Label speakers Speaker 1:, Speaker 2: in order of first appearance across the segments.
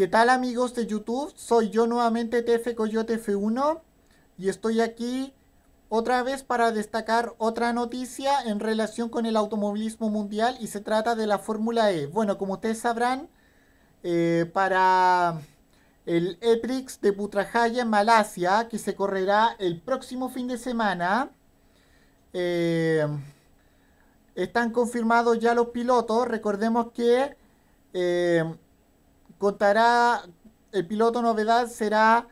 Speaker 1: ¿Qué tal amigos de YouTube? Soy yo nuevamente TF Coyote F1 y estoy aquí otra vez para destacar otra noticia en relación con el automovilismo mundial y se trata de la Fórmula E. Bueno, como ustedes sabrán, eh, para el EPRIX de Putrajaya en Malasia, que se correrá el próximo fin de semana, eh, están confirmados ya los pilotos. Recordemos que... Eh, contará, el piloto novedad será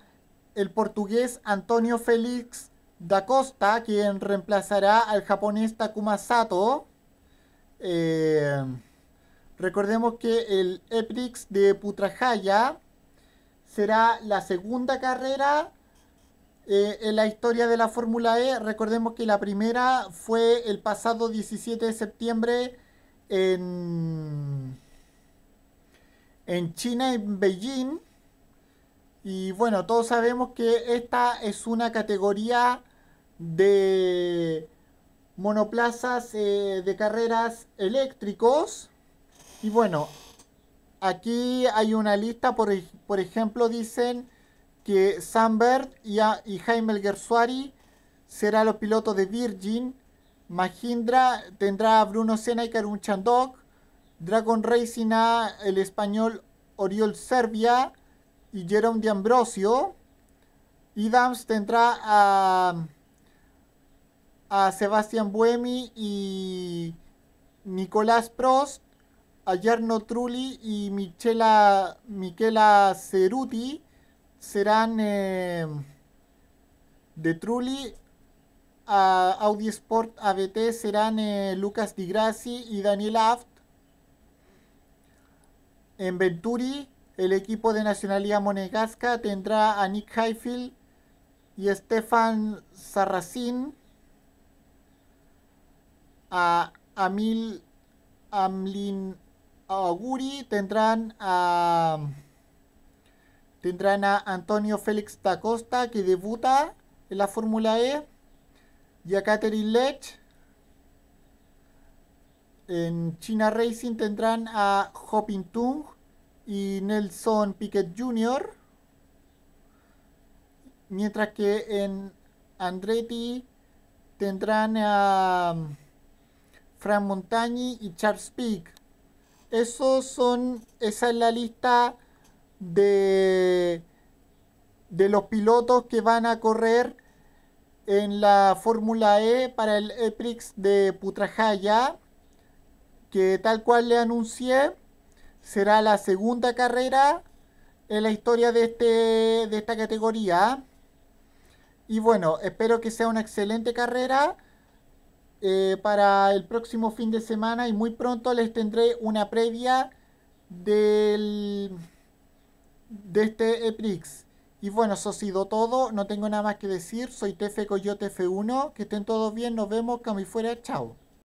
Speaker 1: el portugués Antonio Félix da Costa, quien reemplazará al japonés Takuma Sato. Eh, recordemos que el EPRIX de Putrajaya será la segunda carrera eh, en la historia de la Fórmula E. Recordemos que la primera fue el pasado 17 de septiembre en, en China, en Beijing. Y bueno, todos sabemos que esta es una categoría de monoplazas eh, de carreras eléctricos. Y bueno, aquí hay una lista, por, por ejemplo, dicen que Sambert y, Jaime Gersuari serán los pilotos de Virgin. Mahindra tendrá a Bruno Senna y Karun Chandok. Dragon Racing A, el español Oriol Serbia y Jerome de Ambrosio. Dams tendrá a, a Sebastián Buemi y Nicolás Prost, a Yerno Trulli y Michela, Michela Ceruti. Serán eh, de Trulli a Audi Sport ABT serán eh, Lucas Di Grassi y Daniel Aft en Venturi, el equipo de nacionalidad monegasca tendrá a Nick Highfield y Stefan Sarracín, a Amil Amlin Auguri, tendrán a tendrán a Antonio Félix da Costa que debuta en la Fórmula E y a Catherine Lech en China Racing tendrán a Hopping Tung y Nelson Piquet Jr. Mientras que en Andretti tendrán a um, Fran Montagni y Charles Peak. Esos son, esa es la lista de, de los pilotos que van a correr en la Fórmula E para el EPRIX de Putrajaya que tal cual le anuncié, será la segunda carrera en la historia de, este, de esta categoría. Y bueno, espero que sea una excelente carrera eh, para el próximo fin de semana y muy pronto les tendré una previa del, de este EPRIX. Y bueno, eso ha sido todo, no tengo nada más que decir, soy tf Coyote F1, que estén todos bien, nos vemos, cami fuera, chao.